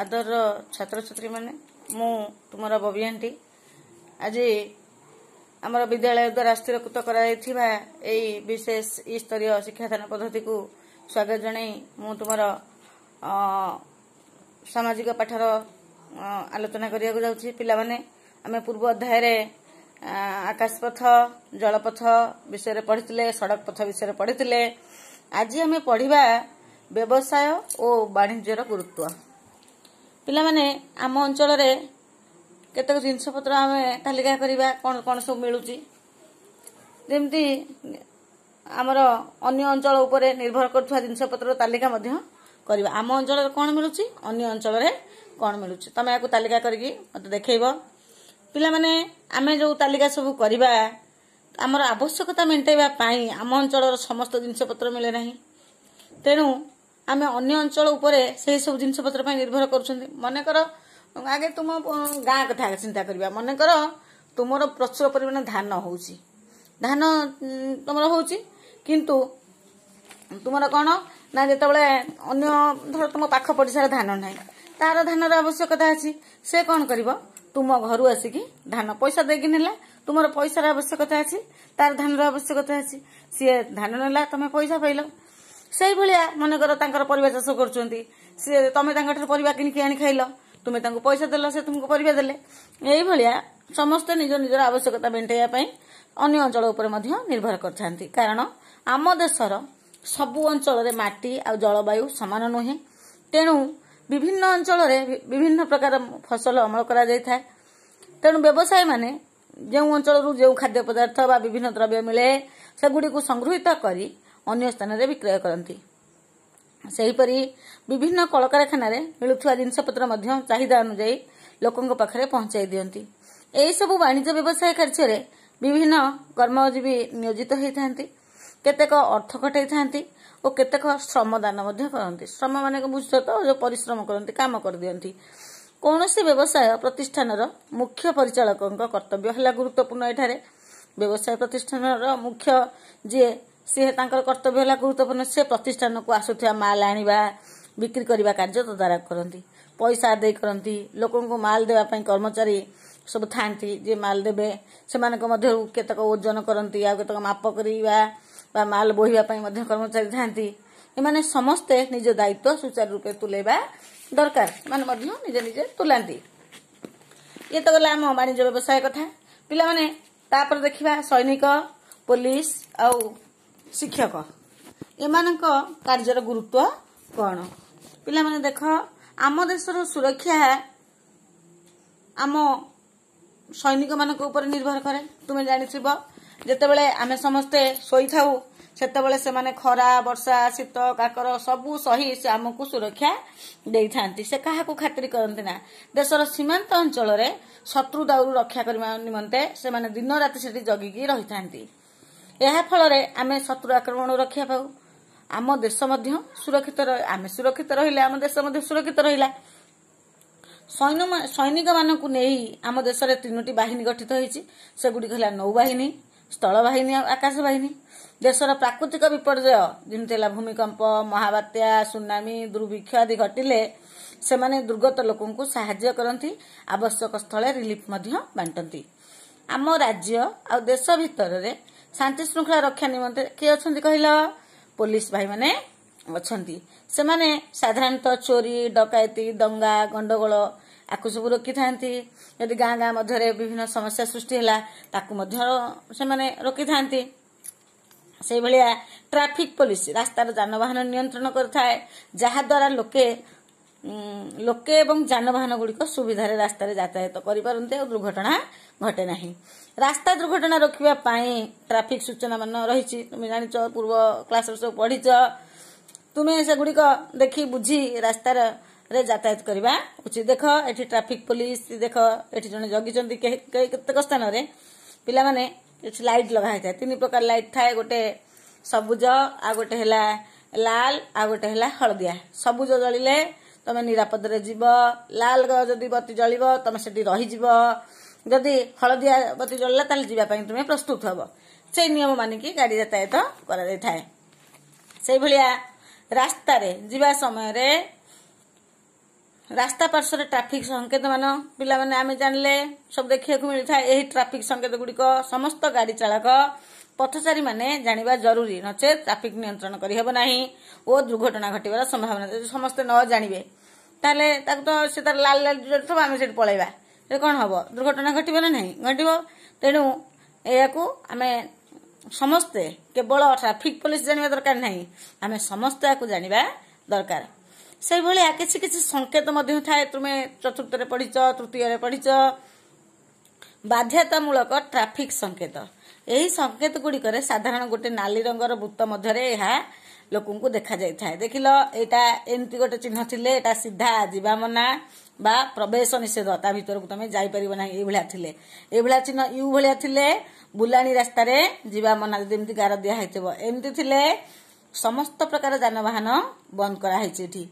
ଆଦରର ଛାତ୍ରଛାତ୍ରୀମାନେ ମୁଁ ତୁମର ବବିଆଣ୍ଟି ଆଜି ଆମର ବିଦ୍ୟାଳୟ ଦ୍ୱାରା ସ୍ଥିରକୃତ କରାଯାଇଥିବା ଏହି ବିଶେଷ ଇସ୍ତରୀୟ ଶିକ୍ଷାଦାନ ପଦ୍ଧତିକୁ ସ୍ୱାଗତ ଜଣାଇ ମୁଁ ତୁମର ସାମାଜିକ ପାଠର ଆଲୋଚନା କରିବାକୁ ଯାଉଛି ପିଲାମାନେ ଆମେ ପୂର୍ବ ଅଧ୍ୟାୟରେ ଆକାଶପଥ ଜଳପଥ ବିଷୟରେ ପଢ଼ିଥିଲେ ସଡ଼କ ପଥ ବିଷୟରେ ପଢ଼ିଥିଲେ ଆଜି ଆମେ ପଢ଼ିବା ବ୍ୟବସାୟ ଓ ବାଣିଜ୍ୟର ଗୁରୁତ୍ୱ ପିଲାମାନେ ଆମ ଅଞ୍ଚଳରେ କେତେକ ଜିନିଷପତ୍ର ଆମେ ତାଲିକା କରିବା କ'ଣ କ'ଣ ସବୁ ମିଳୁଛି ଯେମିତି ଆମର ଅନ୍ୟ ଅଞ୍ଚଳ ଉପରେ ନିର୍ଭର କରୁଥିବା ଜିନିଷପତ୍ରର ତାଲିକା ମଧ୍ୟ କରିବା ଆମ ଅଞ୍ଚଳରେ କ'ଣ ମିଳୁଛି ଅନ୍ୟ ଅଞ୍ଚଳରେ କ'ଣ ମିଳୁଛି ତମେ ଏହାକୁ ତାଲିକା କରିକି ମୋତେ ଦେଖେଇବ ପିଲାମାନେ ଆମେ ଯେଉଁ ତାଲିକା ସବୁ କରିବା ଆମର ଆବଶ୍ୟକତା ମେଣ୍ଟାଇବା ପାଇଁ ଆମ ଅଞ୍ଚଳର ସମସ୍ତ ଜିନିଷପତ୍ର ମିଳେ ନାହିଁ ତେଣୁ ଆମେ ଅନ୍ୟ ଅଞ୍ଚଳ ଉପରେ ସେହିସବୁ ଜିନିଷପତ୍ର ପାଇଁ ନିର୍ଭର କରୁଛନ୍ତି ମନେକର ଆଗେ ତୁମ ଗାଁ କଥା ଚିନ୍ତା କରିବା ମନେକର ତୁମର ପ୍ରଚୁର ପରିମାଣ ଧାନ ହେଉଛି ଧାନ ତୁମର ହେଉଛି କିନ୍ତୁ ତୁମର କ'ଣ ନା ଯେତେବେଳେ ଅନ୍ୟ ଧର ତୁମ ପାଖ ପଡ଼ିଶାର ଧାନ ନାହିଁ ତାର ଧାନର ଆବଶ୍ୟକତା ଅଛି ସେ କ'ଣ କରିବ ତୁମ ଘରୁ ଆସିକି ଧାନ ପଇସା ଦେଇକି ନେଲା ତୁମର ପଇସାର ଆବଶ୍ୟକତା ଅଛି ତାର ଧାନର ଆବଶ୍ୟକତା ଅଛି ସିଏ ଧାନ ନେଲା ତମେ ପଇସା ପାଇଲ ସେଇଭଳିଆ ମନେକର ତାଙ୍କର ପରିବା ଚାଷ କରୁଛନ୍ତି ସେ ତମେ ତାଙ୍କଠାରୁ ପରିବା କିଣିକି ଆଣି ଖାଇଲ ତୁମେ ତାଙ୍କୁ ପଇସା ଦେଲ ସେ ତୁମକୁ ପରିବା ଦେଲେ ଏଇଭଳିଆ ସମସ୍ତେ ନିଜ ନିଜର ଆବଶ୍ୟକତା ମେଣ୍ଟାଇବା ପାଇଁ ଅନ୍ୟ ଅଞ୍ଚଳ ଉପରେ ମଧ୍ୟ ନିର୍ଭର କରିଥାନ୍ତି କାରଣ ଆମ ଦେଶର ସବୁ ଅଞ୍ଚଳରେ ମାଟି ଆଉ ଜଳବାୟୁ ସମାନ ନୁହେଁ ତେଣୁ ବିଭିନ୍ନ ଅଞ୍ଚଳରେ ବିଭିନ୍ନ ପ୍ରକାର ଫସଲ ଅମଳ କରାଯାଇଥାଏ ତେଣୁ ବ୍ୟବସାୟୀମାନେ ଯେଉଁ ଅଞ୍ଚଳରୁ ଯେଉଁ ଖାଦ୍ୟ ପଦାର୍ଥ ବା ବିଭିନ୍ନ ଦ୍ରବ୍ୟ ମିଳେ ସେଗୁଡ଼ିକୁ ସଂଗୃହୀତ କରି ଅନ୍ୟ ସ୍ଥାନରେ ବିକ୍ରୟ କରନ୍ତି ସେହିପରି ବିଭିନ୍ନ କଳକାରଖାନାରେ ମିଳୁଥିବା ଜିନିଷପତ୍ର ମଧ୍ୟ ଚାହିଦା ଅନୁଯାୟୀ ଲୋକଙ୍କ ପାଖରେ ପହଞ୍ଚାଇ ଦିଅନ୍ତି ଏହିସବୁ ବାଣିଜ୍ୟ ବ୍ୟବସାୟ କାର୍ଯ୍ୟରେ ବିଭିନ୍ନ କର୍ମଜୀବୀ ନିୟୋଜିତ ହୋଇଥାନ୍ତି କେତେକ ଅର୍ଥ ଖଟାଇଥାନ୍ତି ଓ କେତେକ ଶ୍ରମଦାନ ମଧ୍ୟ କରନ୍ତି ଶ୍ରମମାନେ ବୁଝୁଛ ତ ପରିଶ୍ରମ କରନ୍ତି କାମ କରିଦିଅନ୍ତି କୌଣସି ବ୍ୟବସାୟ ପ୍ରତିଷ୍ଠାନର ମୁଖ୍ୟ ପରିଚାଳକଙ୍କ କର୍ତ୍ତବ୍ୟ ହେଲା ଗୁରୁତ୍ୱପୂର୍ଣ୍ଣ ଏଠାରେ ବ୍ୟବସାୟ ପ୍ରତିଷ୍ଠାନର ମୁଖ୍ୟ ଯିଏ ସିଏ ତାଙ୍କର କର୍ତ୍ତବ୍ୟ ହେଲା ଗୁରୁତ୍ୱପୂର୍ଣ୍ଣ ସେ ପ୍ରତିଷ୍ଠାନକୁ ଆସୁଥିବା ମାଲ ଆଣିବା ବିକ୍ରି କରିବା କାର୍ଯ୍ୟ ତଦାରଖ କରନ୍ତି ପଇସା ଆଦାୟ କରନ୍ତି ଲୋକଙ୍କୁ ମାଲ ଦେବା ପାଇଁ କର୍ମଚାରୀ ସବୁ ଥାଆନ୍ତି ଯିଏ ମାଲ ଦେବେ ସେମାନଙ୍କ ମଧ୍ୟରୁ କେତେକ ଓଜନ କରନ୍ତି ଆଉ କେତେକ ମାପ କରିବା ବା ମାଲ ବୋହିବା ପାଇଁ ମଧ୍ୟ କର୍ମଚାରୀ ଥାନ୍ତି ଏମାନେ ସମସ୍ତେ ନିଜ ଦାୟିତ୍ୱ ସୁଚାରୁ ରୂପେ ତୁଲାଇବା ଦରକାର ସେମାନେ ମଧ୍ୟ ନିଜେ ନିଜେ ତୁଲାନ୍ତି ଇଏ ତ ଗଲା ଆମ ବାଣିଜ୍ୟ ବ୍ୟବସାୟ କଥା ପିଲାମାନେ ତାପରେ ଦେଖିବା ସୈନିକ ପୋଲିସ ଆଉ ଶିକ୍ଷକ ଏମାନଙ୍କ କାର୍ଯ୍ୟର ଗୁରୁତ୍ୱ କ'ଣ ପିଲାମାନେ ଦେଖ ଆମ ଦେଶର ସୁରକ୍ଷା ଆମ ସୈନିକମାନଙ୍କ ଉପରେ ନିର୍ଭର କରେ ତୁମେ ଜାଣିଥିବ ଯେତେବେଳେ ଆମେ ସମସ୍ତେ ଶୋଇଥାଉ ସେତେବେଳେ ସେମାନେ ଖରା ବର୍ଷା ଶୀତ କାକର ସବୁ ସହି ସେ ଆମକୁ ସୁରକ୍ଷା ଦେଇଥାନ୍ତି ସେ କାହାକୁ ଖାତିରି କରନ୍ତି ନା ଦେଶର ସୀମାନ୍ତ ଅଞ୍ଚଳରେ ଶତ୍ରୁ ଦାଉରୁ ରକ୍ଷା କରିବା ନିମନ୍ତେ ସେମାନେ ଦିନ ରାତି ସେଠି ଜଗିକି ରହିଥାନ୍ତି ଏହା ଫଳରେ ଆମେ ଶତ୍ରୁ ଆକ୍ରମଣ ରକ୍ଷା ପାଉ ଆମ ଦେଶ ମଧ୍ୟ ସୁରକ୍ଷିତ ଆମେ ସୁରକ୍ଷିତ ରହିଲେ ଆମ ଦେଶ ମଧ୍ୟ ସୁରକ୍ଷିତ ରହିଲା ସୈନିକମାନଙ୍କୁ ନେଇ ଆମ ଦେଶରେ ତିନୋଟି ବାହିନୀ ଗଠିତ ହୋଇଛି ସେଗୁଡ଼ିକ ହେଲା ନୌବାହିନୀ ସ୍ଥଳବାହିନୀ ଆଉ ଆକାଶ ବାହିନୀ ଦେଶର ପ୍ରାକୃତିକ ବିପର୍ଯ୍ୟୟ ଯେମିତି ହେଲା ଭୂମିକମ୍ପ ମହାବାତ୍ୟା ସୁନାମି ଦୁର୍ଭିକ୍ଷ ଆଦି ଘଟିଲେ ସେମାନେ ଦୁର୍ଗତ ଲୋକଙ୍କୁ ସାହାଯ୍ୟ କରନ୍ତି ଆବଶ୍ୟକ ସ୍ଥଳେ ରିଲିଫ୍ ମଧ୍ୟ ବାଣ୍ଟନ୍ତି ଆମ ରାଜ୍ୟ ଆଉ ଦେଶ ଭିତରରେ ଶାନ୍ତି ଶୃଙ୍ଖଳା ରକ୍ଷା ନିମନ୍ତେ କିଏ ଅଛନ୍ତି କହିଲ ପୋଲିସ ଭାଇମାନେ ଅଛନ୍ତି ସେମାନେ ସାଧାରଣତଃ ଚୋରି ଡକାୟତି ଦଙ୍ଗା ଗଣ୍ଡଗୋଳ ଆକୁ ସବୁ ରୋକିଥାନ୍ତି ଯଦି ଗାଁ ଗାଁ ମଧ୍ୟରେ ବିଭିନ୍ନ ସମସ୍ୟା ସୃଷ୍ଟି ହେଲା ତାକୁ ମଧ୍ୟ ସେମାନେ ରୋକିଥାନ୍ତି ସେଇଭଳିଆ ଟ୍ରାଫିକ ପୋଲିସ ରାସ୍ତାର ଯାନବାହନ ନିୟନ୍ତ୍ରଣ କରିଥାଏ ଯାହାଦ୍ୱାରା ଲୋକେ ଲୋକେ ଏବଂ ଯାନବାହନ ଗୁଡ଼ିକ ସୁବିଧାରେ ରାସ୍ତାରେ ଯାତାୟାତ କରିପାରନ୍ତି ଆଉ ଦୁର୍ଘଟଣା ଘଟେ ନାହିଁ ରାସ୍ତା ଦୁର୍ଘଟଣା ରୋକିବା ପାଇଁ ଟ୍ରାଫିକ ସୂଚନା ମାନ ରହିଛି ତୁମେ ଜାଣିଛ ପୂର୍ବ କ୍ଲାସରେ ସବୁ ପଢିଛ ତୁମେ ସେଗୁଡ଼ିକ ଦେଖି ବୁଝି ରାସ୍ତାରେ ଯାତାୟତ କରିବା ଉଚିତ ଦେଖ ଏଠି ଟ୍ରାଫିକ ପୋଲିସ ଦେଖ ଏଠି ଜଣେ ଜଗିଛନ୍ତି କେତେକ ସ୍ଥାନରେ ପିଲାମାନେ ଏଠି ଲାଇଟ ଲଗା ହେଇଥାଏ ତିନି ପ୍ରକାର ଲାଇଟ ଥାଏ ଗୋଟେ ସବୁଜ ଆଉ ଗୋଟେ ହେଲା ଲାଲ ଆଉ ଗୋଟେ ହେଲା ହଳଦିଆ ସବୁଜ ଜଳିଲେ ତମେ ନିରାପଦରେ ଯିବ ଲାଲ ଯଦି ବତୀ ଜଳିବ ତମେ ସେଠି ରହିଯିବ ଯଦି ହଳଦିଆ ହଳଦିଆବତୀ ଜଳିଲା ତାହେଲେ ଯିବା ପାଇଁ ତୁମେ ପ୍ରସ୍ତୁତ ହେବ ସେଇ ନିୟମ ମାନିକି ଗାଡ଼ି ଯାତାୟାତ କରାଯାଇଥାଏ ସେଇଭଳିଆ ରାସ୍ତାରେ ଯିବା ସମୟରେ ରାସ୍ତା ପାର୍ଶ୍ୱରେ ଟ୍ରାଫିକ୍ ସଙ୍କେତମାନ ପିଲାମାନେ ଆମେ ଜାଣିଲେ ସବୁ ଦେଖିବାକୁ ମିଳିଥାଏ ଏହି ଟ୍ରାଫିକ୍ ସଙ୍କେତ ଗୁଡ଼ିକ ସମସ୍ତ ଗାଡ଼ି ଚାଳକ ପଥଚାରୀମାନେ ଜାଣିବା ଜରୁରୀ ନଚେତ୍ ଟ୍ରାଫିକ୍ ନିୟନ୍ତ୍ରଣ କରିହେବ ନାହିଁ ଓ ଦୁର୍ଘଟଣା ଘଟିବାର ସମ୍ଭାବନା ଯଦି ସମସ୍ତେ ନ ଜାଣିବେ ତାହେଲେ ତାକୁ ତ ସେ ତାର ଲାଲ ଲାଲ ଥିବ ଆମେ ସେଠି ପଳାଇବା କ'ଣ ହେବ ଦୁର୍ଘଟଣା ଘଟିବ ନା ନାହିଁ ଘଟିବ ତେଣୁ ଏହାକୁ ଆମେ ସମସ୍ତେ କେବଳ ଟ୍ରାଫିକ୍ ପୋଲିସ ଜାଣିବା ଦରକାର ନାହିଁ ଆମେ ସମସ୍ତେ ଏହାକୁ ଜାଣିବା ଦରକାର ସେଇଭଳିଆ କିଛି କିଛି ସଂକେତ ମଧ୍ୟ ଥାଏ ତୁମେ ଚତୁର୍ଥରେ ପଢ଼ିଛ ତୃତୀୟରେ ପଢ଼ିଛ ବାଧ୍ୟତାମୂଳକ ଟ୍ରାଫିକ୍ ସଂକେତ ଏହି ସଂକେତ ଗୁଡ଼ିକରେ ସାଧାରଣ ଗୋଟିଏ ନାଲି ରଙ୍ଗର ବୃତ୍ତ ମଧ୍ୟରେ ଏହା ଲୋକଙ୍କୁ ଦେଖାଯାଇଥାଏ ଦେଖିଲ ଏଇଟା ଏମିତି ଗୋଟେ ଚିହ୍ନ ଥିଲେ ଏଇଟା ସିଧା ଯିବା ମନା ବା ପ୍ରବେଶ ନିଷେଧ ତା ଭିତରକୁ ତମେ ଯାଇପାରିବ ନାହିଁ ଏଇଭଳିଆ ଥିଲେ ଏଇଭଳିଆ ଚିହ୍ନ ୟୁ ଭଳିଆ ଥିଲେ ବୁଲାଣି ରାସ୍ତାରେ ଯିବା ମନା ଯଦି ଏମିତି ଗାର ଦିଆହେଇଥିବ ଏମିତି ଥିଲେ ସମସ୍ତ ପ୍ରକାର ଯାନବାହନ ବନ୍ଦ କରାହେଇଛି ଏଠି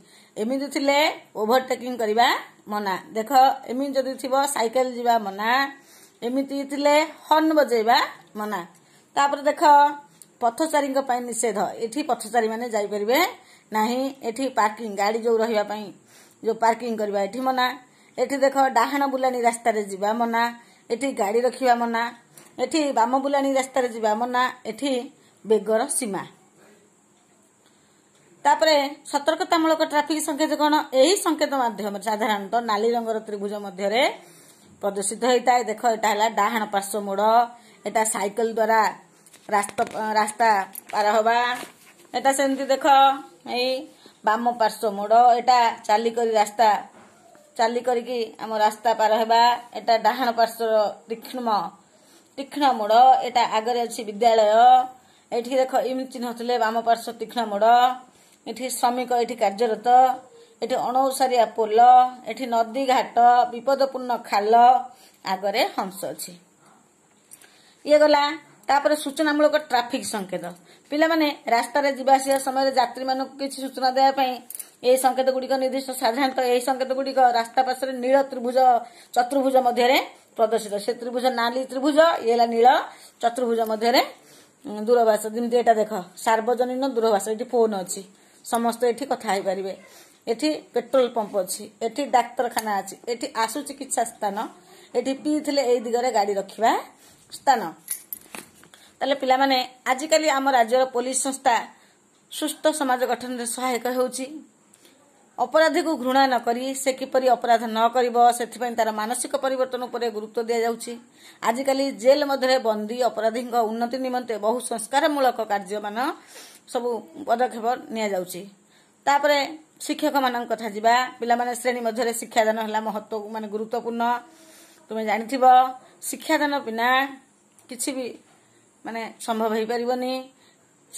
ଏମିତି ଥିଲେ ଓଭରଟେକିଂ କରିବା ମନା ଦେଖ ଏମିତି ଯଦି ଥିବ ସାଇକେଲ ଯିବା ମନା ଏମିତି ଥିଲେ ହର୍ନ ବଜେଇବା ମନା ତାପରେ ଦେଖ ପଥଚାରୀଙ୍କ ପାଇଁ ନିଷେଧ ଏଠି ପଥଚାରୀମାନେ ଯାଇପାରିବେ ନାହିଁ ଏଠି ପାର୍କିଂ ଗାଡ଼ି ଯେଉଁ ରହିବା ପାଇଁ ଯେଉଁ ପାର୍କିଂ କରିବା ଏଠି ମନା ଏଠି ଦେଖ ଡାହାଣ ବୁଲାଣୀ ରାସ୍ତାରେ ଯିବା ମନା ଏଠି ଗାଡ଼ି ରଖିବା ମନା ଏଠି ବାମ ବୁଲାଣୀ ରାସ୍ତାରେ ଯିବା ମନା ଏଠି ବେଗର ସୀମା ତାପରେ ସତର୍କତାମୂଳକ ଟ୍ରାଫିକ୍ ସଂକେତ କ'ଣ ଏହି ସଂକେତ ମାଧ୍ୟମରେ ସାଧାରଣତଃ ନାଲି ରଙ୍ଗର ତ୍ରିଭୁଜ ମଧ୍ୟରେ ପ୍ରଦର୍ଶିତ ହୋଇଥାଏ ଦେଖ ଏଟା ହେଲା ଡାହାଣ ପାର୍ଶ୍ୱ ମୋଡ଼ ଏଟା ସାଇକେଲ ଦ୍ୱାରା ରାସ୍ତା ରାସ୍ତା ପାର ହବା ଏଟା ସେମିତି ଦେଖ ଏଇ ବାମ ପାର୍ଶ୍ୱ ମୋଡ଼ ଏଟା ଚାଲି କରି ରାସ୍ତା ଚାଲି କରିକି ଆମ ରାସ୍ତା ପାର ହେବା ଏଟା ଡାହାଣ ପାର୍ଶ୍ୱର ତୀକ୍ଷ୍ଣ ତୀକ୍ଷ୍ଣ ମୋଡ଼ ଏଟା ଆଗରେ ଅଛି ବିଦ୍ୟାଳୟ ଏଠି ଦେଖ ଏମିତି ଚିହ୍ନ ଥିଲେ ବାମ ପାର୍ଶ୍ୱ ତୀକ୍ଷ୍ଣ ମୋଡ଼ ଏଠି ଶ୍ରମିକ ଏଠି କାର୍ଯ୍ୟରତ ଏଠି ଅଣଓସାରିଆ ପୋଲ ଏଠି ନଦୀ ଘାଟ ବିପଦପୂର୍ଣ୍ଣ ଖାଲ ଆଗରେ ହଂସ ଅଛି ଇଏ ଗଲା ତାପରେ ସୂଚନାମୂଳକ ଟ୍ରାଫିକ୍ ସଂକେତ ପିଲାମାନେ ରାସ୍ତାରେ ଯିବା ଆସିବା ସମୟରେ ଯାତ୍ରୀମାନଙ୍କୁ କିଛି ସୂଚନା ଦେବା ପାଇଁ ଏହି ସଂକେତ ଗୁଡ଼ିକ ନିର୍ଦ୍ଦିଷ୍ଟ ସାଧାରଣତଃ ଏହି ସଂକେତ ଗୁଡ଼ିକ ରାସ୍ତା ପାର୍ଶ୍ୱରେ ନୀଳ ତ୍ରିଭୁଜ ଚତୁର୍ଭୁଜ ମଧ୍ୟରେ ପ୍ରଦର୍ଶିତ ସେ ତ୍ରିଭୁଜ ନାଲି ତ୍ରିଭୁଜ ଇଏ ହେଲା ନୀଳ ଚତୁର୍ଭୁଜ ମଧ୍ୟରେ ଦୂରଭାଷ ଯେମିତି ଏଇଟା ଦେଖ ସାର୍ବଜନୀନ ଦୂରଭାଷ ଏଠି ଫୋନ୍ ଅଛି ସମସ୍ତେ ଏଠି କଥା ହେଇପାରିବେ ଏଠି ପେଟ୍ରୋଲ ପମ୍ପ ଅଛି ଏଠି ଡାକ୍ତରଖାନା ଅଛି ଏଠି ଆଶୁ ଚିକିତ୍ସା ସ୍ଥାନ ଏଠି ପିଇଥିଲେ ଏଇ ଦିଗରେ ଗାଡ଼ି ରଖିବା ସ୍ଥାନ ତାହେଲେ ପିଲାମାନେ ଆଜିକାଲି ଆମ ରାଜ୍ୟର ପୋଲିସ ସଂସ୍ଥା ସୁସ୍ଥ ସମାଜ ଗଠନରେ ସହାୟକ ହେଉଛି ଅପରାଧୀକୁ ଘୃଣା ନ କରି ସେ କିପରି ଅପରାଧ ନ କରିବ ସେଥିପାଇଁ ତାର ମାନସିକ ପରିବର୍ତ୍ତନ ଉପରେ ଗୁରୁତ୍ୱ ଦିଆଯାଉଛି ଆଜିକାଲି ଜେଲ୍ ମଧ୍ୟରେ ବନ୍ଦୀ ଅପରାଧୀଙ୍କ ଉନ୍ନତି ନିମନ୍ତେ ବହୁ ସଂସ୍କାରମୂଳକ କାର୍ଯ୍ୟମାନ ସବୁ ପଦକ୍ଷେପ ନିଆଯାଉଛି ତାପରେ ଶିକ୍ଷକମାନଙ୍କ କଥା ଯିବା ପିଲାମାନେ ଶ୍ରେଣୀ ମଧ୍ୟରେ ଶିକ୍ଷାଦାନ ହେଲା ମହତ୍ଵ ମାନେ ଗୁରୁତ୍ୱପୂର୍ଣ୍ଣ ତୁମେ ଜାଣିଥିବ ଶିକ୍ଷାଦାନ ବିନା କିଛି ବି ମାନେ ସମ୍ଭବ ହେଇପାରିବନି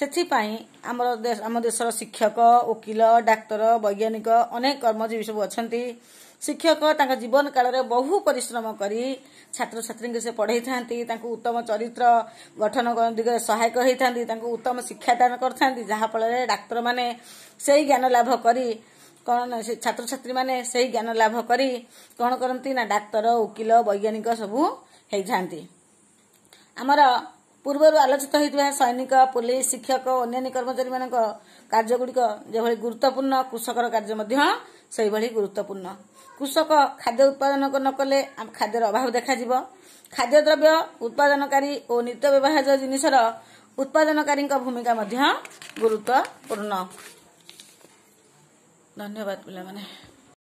ସେଥିପାଇଁ ଆମର ଆମ ଦେଶର ଶିକ୍ଷକ ଓକିଲ ଡାକ୍ତର ବୈଜ୍ଞାନିକ ଅନେକ କର୍ମଜୀବୀ ସବୁ ଅଛନ୍ତି ଶିକ୍ଷକ ତାଙ୍କ ଜୀବନ କାଳରେ ବହୁ ପରିଶ୍ରମ କରି ଛାତ୍ରଛାତ୍ରୀଙ୍କୁ ସେ ପଢ଼େଇଥାନ୍ତି ତାଙ୍କୁ ଉତ୍ତମ ଚରିତ୍ର ଗଠନ ଦିଗରେ ସହାୟକ ହୋଇଥାନ୍ତି ତାଙ୍କୁ ଉତ୍ତମ ଶିକ୍ଷାଦାନ କରିଥାନ୍ତି ଯାହାଫଳରେ ଡାକ୍ତରମାନେ ସେହି ଜ୍ଞାନ ଲାଭ କରି କ'ଣ ଛାତ୍ରଛାତ୍ରୀମାନେ ସେହି ଜ୍ଞାନ ଲାଭ କରି କ'ଣ କରନ୍ତି ନା ଡାକ୍ତର ଓକିଲ ବୈଜ୍ଞାନିକ ସବୁ ହେଇଥାନ୍ତି ଆମର ପୂର୍ବରୁ ଆଲୋଚିତ ହୋଇଥିବା ସୈନିକ ପୋଲିସ ଶିକ୍ଷକ ଓ ଅନ୍ୟାନ୍ୟ କର୍ମଚାରୀମାନଙ୍କ କାର୍ଯ୍ୟଗୁଡ଼ିକ ଯେଭଳି ଗୁରୁତ୍ୱପୂର୍ଣ୍ଣ କୃଷକର କାର୍ଯ୍ୟ ମଧ୍ୟ ସେହିଭଳି ଗୁରୁତ୍ୱପୂର୍ଣ୍ଣ କୃଷକ ଖାଦ୍ୟ ଉତ୍ପାଦନ ନକଲେ ଖାଦ୍ୟର ଅଭାବ ଦେଖାଯିବ ଖାଦ୍ୟଦ୍ରବ୍ୟ ଉତ୍ପାଦନକାରୀ ଓ ନିତ୍ୟ ବ୍ୟବହାର ଜିନିଷର ଉତ୍ପାଦନକାରୀଙ୍କ ଭୂମିକା ମଧ୍ୟ ଗୁରୁତ୍ୱପୂର୍ଣ୍ଣ ଧନ୍ୟବାଦ ପିଲାମାନେ